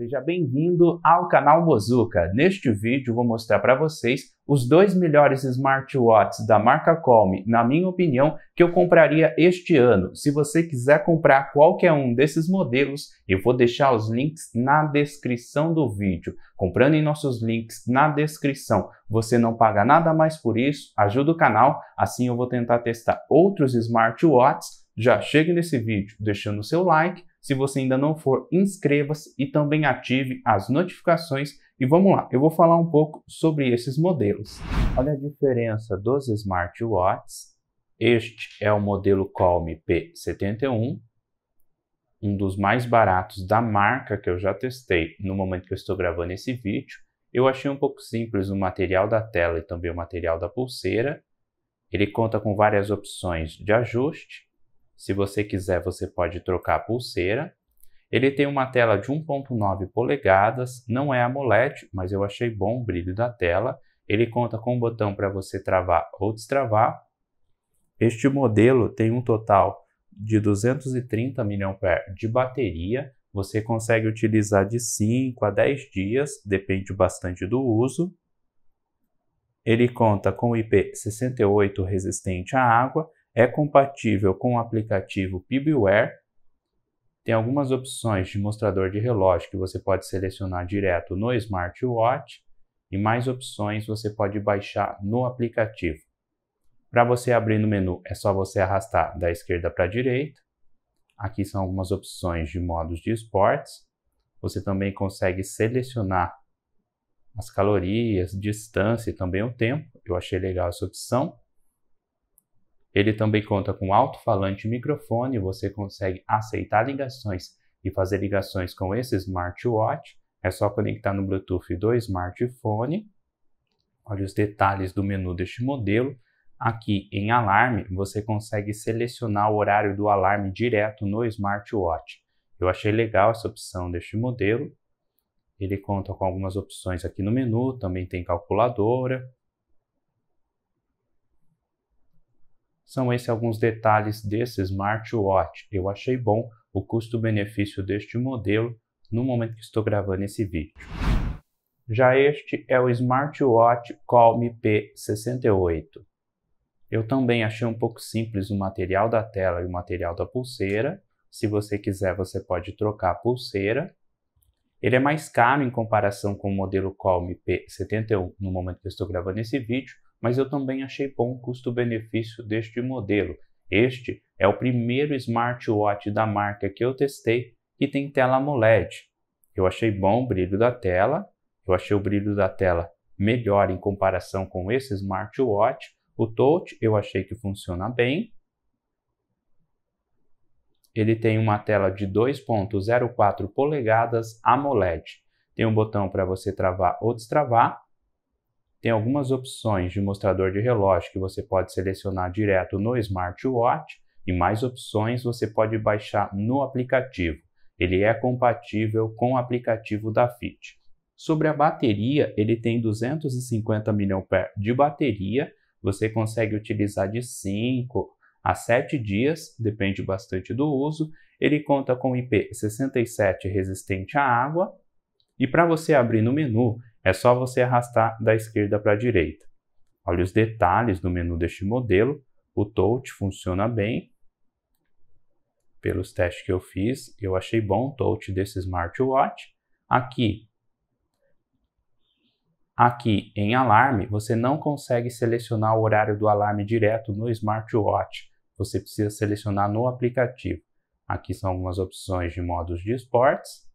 Seja bem-vindo ao canal Mozuka. Neste vídeo vou mostrar para vocês os dois melhores smartwatches da marca Colme, na minha opinião, que eu compraria este ano. Se você quiser comprar qualquer um desses modelos, eu vou deixar os links na descrição do vídeo. Comprando em nossos links na descrição, você não paga nada mais por isso, ajuda o canal, assim eu vou tentar testar outros smartwatches. Já chegue nesse vídeo deixando o seu like, se você ainda não for, inscreva-se e também ative as notificações. E vamos lá, eu vou falar um pouco sobre esses modelos. Olha a diferença dos smartwatches. Este é o modelo Calm P71, um dos mais baratos da marca que eu já testei no momento que eu estou gravando esse vídeo. Eu achei um pouco simples o material da tela e também o material da pulseira. Ele conta com várias opções de ajuste se você quiser, você pode trocar a pulseira. Ele tem uma tela de 1.9 polegadas, não é AMOLED, mas eu achei bom o brilho da tela. Ele conta com um botão para você travar ou destravar. Este modelo tem um total de 230 mAh de bateria. Você consegue utilizar de 5 a 10 dias, depende bastante do uso. Ele conta com IP68 resistente à água é compatível com o aplicativo PBWare. Tem algumas opções de mostrador de relógio que você pode selecionar direto no smartwatch e mais opções você pode baixar no aplicativo. Para você abrir no menu, é só você arrastar da esquerda para a direita. Aqui são algumas opções de modos de esportes. Você também consegue selecionar as calorias, distância e também o tempo. Eu achei legal essa opção. Ele também conta com alto-falante e microfone, você consegue aceitar ligações e fazer ligações com esse smartwatch. É só conectar no Bluetooth do smartphone. Olha os detalhes do menu deste modelo. Aqui em alarme, você consegue selecionar o horário do alarme direto no smartwatch. Eu achei legal essa opção deste modelo. Ele conta com algumas opções aqui no menu, também tem calculadora, São esses alguns detalhes desse smartwatch. Eu achei bom o custo-benefício deste modelo no momento que estou gravando esse vídeo. Já este é o smartwatch Calm P68. Eu também achei um pouco simples o material da tela e o material da pulseira. Se você quiser, você pode trocar a pulseira. Ele é mais caro em comparação com o modelo Calm P71 no momento que eu estou gravando esse vídeo, mas eu também achei bom o custo-benefício deste modelo. Este é o primeiro smartwatch da marca que eu testei que tem tela AMOLED. Eu achei bom o brilho da tela, eu achei o brilho da tela melhor em comparação com esse smartwatch. O touch eu achei que funciona bem. Ele tem uma tela de 2.04 polegadas AMOLED. Tem um botão para você travar ou destravar tem algumas opções de mostrador de relógio que você pode selecionar direto no smartwatch e mais opções você pode baixar no aplicativo. Ele é compatível com o aplicativo da Fit. Sobre a bateria, ele tem 250 mAh de bateria. Você consegue utilizar de 5 a 7 dias, depende bastante do uso. Ele conta com IP67 resistente à água. E para você abrir no menu, é só você arrastar da esquerda para a direita. Olha os detalhes do menu deste modelo. O touch funciona bem. Pelos testes que eu fiz, eu achei bom o touch desse smartwatch. Aqui, aqui em alarme, você não consegue selecionar o horário do alarme direto no smartwatch. Você precisa selecionar no aplicativo. Aqui são algumas opções de modos de esportes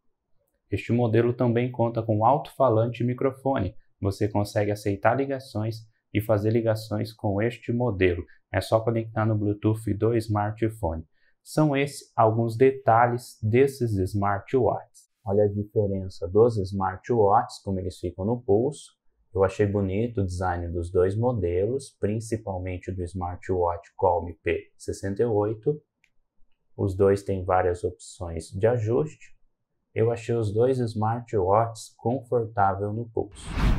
este modelo também conta com alto-falante e microfone. Você consegue aceitar ligações e fazer ligações com este modelo. É só conectar no Bluetooth do smartphone. São esses alguns detalhes desses smartwatches. Olha a diferença dos smartwatches, como eles ficam no pulso. Eu achei bonito o design dos dois modelos, principalmente do smartwatch Colm P68. Os dois têm várias opções de ajuste. Eu achei os dois smartwatches confortável no pulso.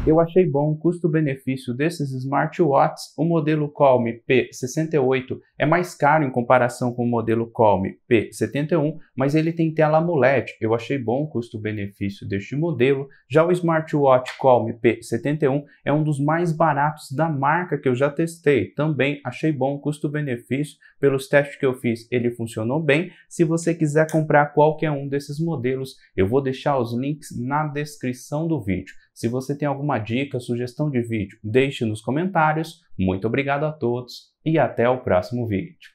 Eu achei bom o custo-benefício desses smartwatches. O modelo Calm P68 é mais caro em comparação com o modelo Calm P71, mas ele tem tela AMOLED. Eu achei bom o custo-benefício deste modelo. Já o smartwatch Calm P71 é um dos mais baratos da marca que eu já testei. Também achei bom o custo-benefício. Pelos testes que eu fiz, ele funcionou bem. Se você quiser comprar qualquer um desses modelos, eu vou deixar os links na descrição do vídeo. Se você tem alguma dica, sugestão de vídeo, deixe nos comentários. Muito obrigado a todos e até o próximo vídeo.